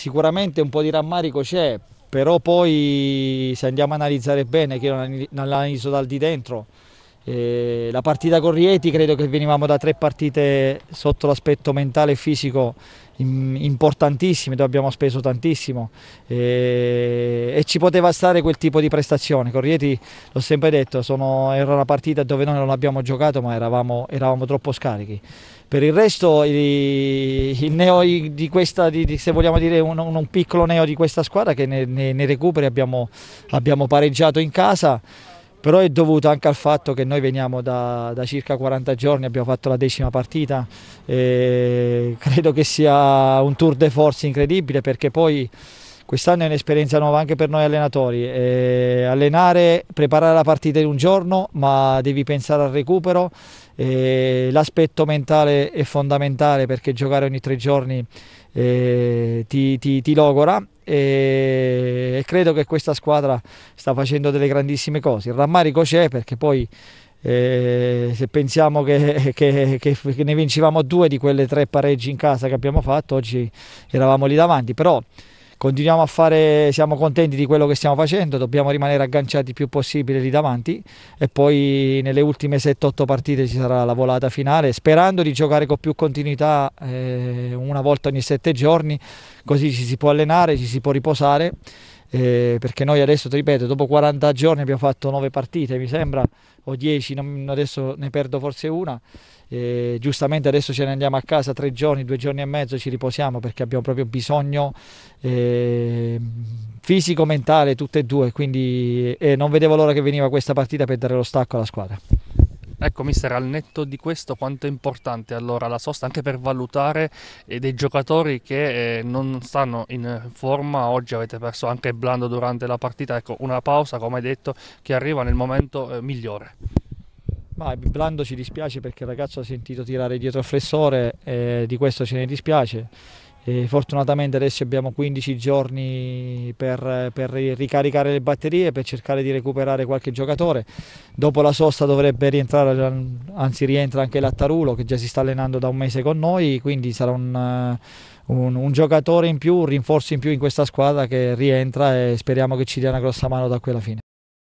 Sicuramente un po' di rammarico c'è, però poi se andiamo a analizzare bene, che io non l'analizzo dal di dentro, eh, la partita con Rieti credo che venivamo da tre partite sotto l'aspetto mentale e fisico importantissime dove abbiamo speso tantissimo eh, e, ci poteva stare quel tipo di prestazione. Con Rieti l'ho sempre detto, sono, era una partita dove noi non abbiamo giocato ma eravamo, eravamo troppo scarichi. Per il resto il, il neo di questa, di, di, se vogliamo dire un, un, piccolo neo di questa squadra che nei, nei recuperi abbiamo, abbiamo pareggiato in casa però è dovuto anche al fatto che noi veniamo da, da circa 40 giorni, abbiamo fatto la decima partita, credo che sia un tour de force incredibile perché poi Quest'anno è un'esperienza nuova anche per noi allenatori. Eh, allenare, preparare la partita in un giorno, ma devi pensare al recupero. Eh, l'aspetto mentale è fondamentale perché giocare ogni tre giorni eh, ti, ti, ti logora e credo che questa squadra sta facendo delle grandissime cose. Il rammarico c'è perché poi eh, se pensiamo che, che, che, ne vincevamo due di quelle tre pareggi in casa che abbiamo fatto, oggi eravamo lì davanti, però continuiamo a fare, siamo contenti di quello che stiamo facendo, dobbiamo rimanere agganciati il più possibile lì davanti e poi nelle ultime 7-8 partite ci sarà la volata finale, sperando di giocare con più continuità eh, una volta ogni 7 giorni, così ci si può allenare, ci si può riposare eh, perché noi adesso, ti ripeto, dopo 40 giorni abbiamo fatto 9 partite, mi sembra, o 10, non, adesso ne perdo forse una, eh, giustamente adesso ce ne andiamo a casa tre giorni, due giorni e mezzo, ci riposiamo perché abbiamo proprio bisogno eh, fisico, mentale, tutte e due, quindi eh, non vedevo l'ora che veniva questa partita per dare lo stacco alla squadra. Ecco mister, al netto di questo quanto è importante allora la sosta anche per valutare eh, dei giocatori che eh, non stanno in forma, oggi avete perso anche Blando durante la partita, ecco una pausa come hai detto che arriva nel momento eh, migliore. Ma Blando ci dispiace perché il ragazzo ha sentito tirare dietro al flessore e eh, di questo ce ne dispiace e fortunatamente adesso abbiamo 15 giorni per, per, ricaricare le batterie, per cercare di recuperare qualche giocatore. Dopo la sosta dovrebbe rientrare, anzi rientra anche l'Attarulo che già si sta allenando da un mese con noi, quindi sarà un... Un, un, giocatore in più, un rinforzo in più in questa squadra che rientra e speriamo che ci dia una grossa mano da qui alla fine.